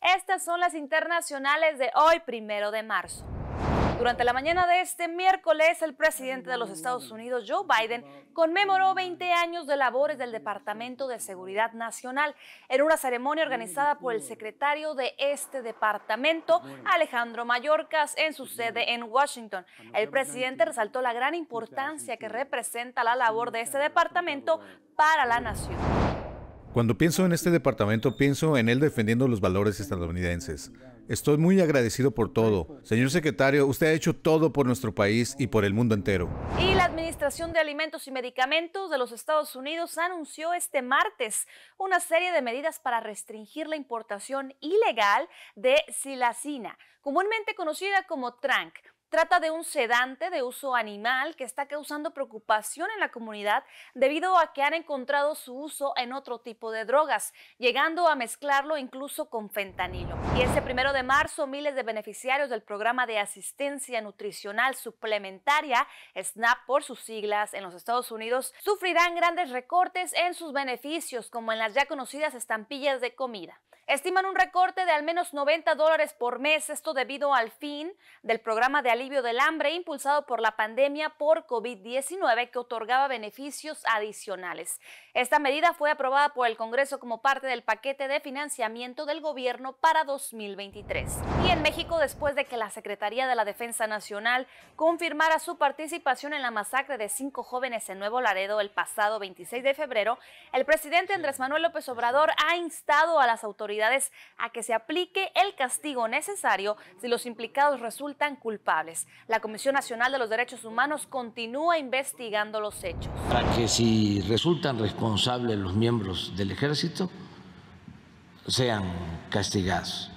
Estas son las internacionales de hoy, primero de marzo. Durante la mañana de este miércoles, el presidente de los Estados Unidos, Joe Biden, conmemoró 20 años de labores del Departamento de Seguridad Nacional en una ceremonia organizada por el secretario de este departamento, Alejandro Mayorkas, en su sede en Washington. El presidente resaltó la gran importancia que representa la labor de este departamento para la nación. Cuando pienso en este departamento, pienso en él defendiendo los valores estadounidenses. Estoy muy agradecido por todo. Señor secretario, usted ha hecho todo por nuestro país y por el mundo entero. Y la Administración de Alimentos y Medicamentos de los Estados Unidos anunció este martes una serie de medidas para restringir la importación ilegal de silacina, comúnmente conocida como trank Trata de un sedante de uso animal que está causando preocupación en la comunidad debido a que han encontrado su uso en otro tipo de drogas, llegando a mezclarlo incluso con fentanilo. Y ese primero de marzo, miles de beneficiarios del programa de asistencia nutricional suplementaria, SNAP por sus siglas en los Estados Unidos, sufrirán grandes recortes en sus beneficios, como en las ya conocidas estampillas de comida. Estiman un recorte de al menos 90 dólares por mes, esto debido al fin del programa de alimentación, alivio del hambre impulsado por la pandemia por COVID-19 que otorgaba beneficios adicionales. Esta medida fue aprobada por el Congreso como parte del paquete de financiamiento del gobierno para 2023. Y en México, después de que la Secretaría de la Defensa Nacional confirmara su participación en la masacre de cinco jóvenes en Nuevo Laredo el pasado 26 de febrero, el presidente Andrés Manuel López Obrador ha instado a las autoridades a que se aplique el castigo necesario si los implicados resultan culpables. La Comisión Nacional de los Derechos Humanos continúa investigando los hechos. Para que si resultan responsables los miembros del ejército, sean castigados.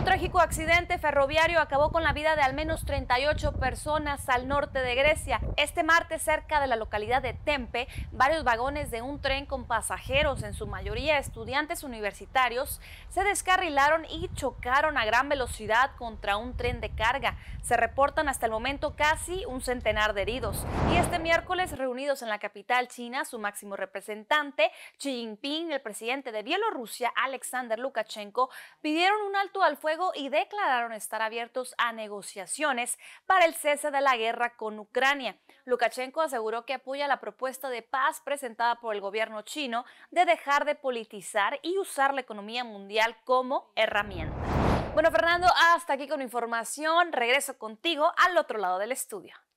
Un trágico accidente ferroviario acabó con la vida de al menos 38 personas al norte de Grecia. Este martes, cerca de la localidad de Tempe, varios vagones de un tren con pasajeros, en su mayoría estudiantes universitarios, se descarrilaron y chocaron a gran velocidad contra un tren de carga. Se reportan hasta el momento casi un centenar de heridos. Y este miércoles, reunidos en la capital china, su máximo representante, Xi Jinping, el presidente de Bielorrusia, Alexander Lukashenko, pidieron un alto al fuego y declararon estar abiertos a negociaciones para el cese de la guerra con Ucrania. Lukashenko aseguró que apoya la propuesta de paz presentada por el gobierno chino de dejar de politizar y usar la economía mundial como herramienta. Bueno, Fernando, hasta aquí con información. Regreso contigo al otro lado del estudio.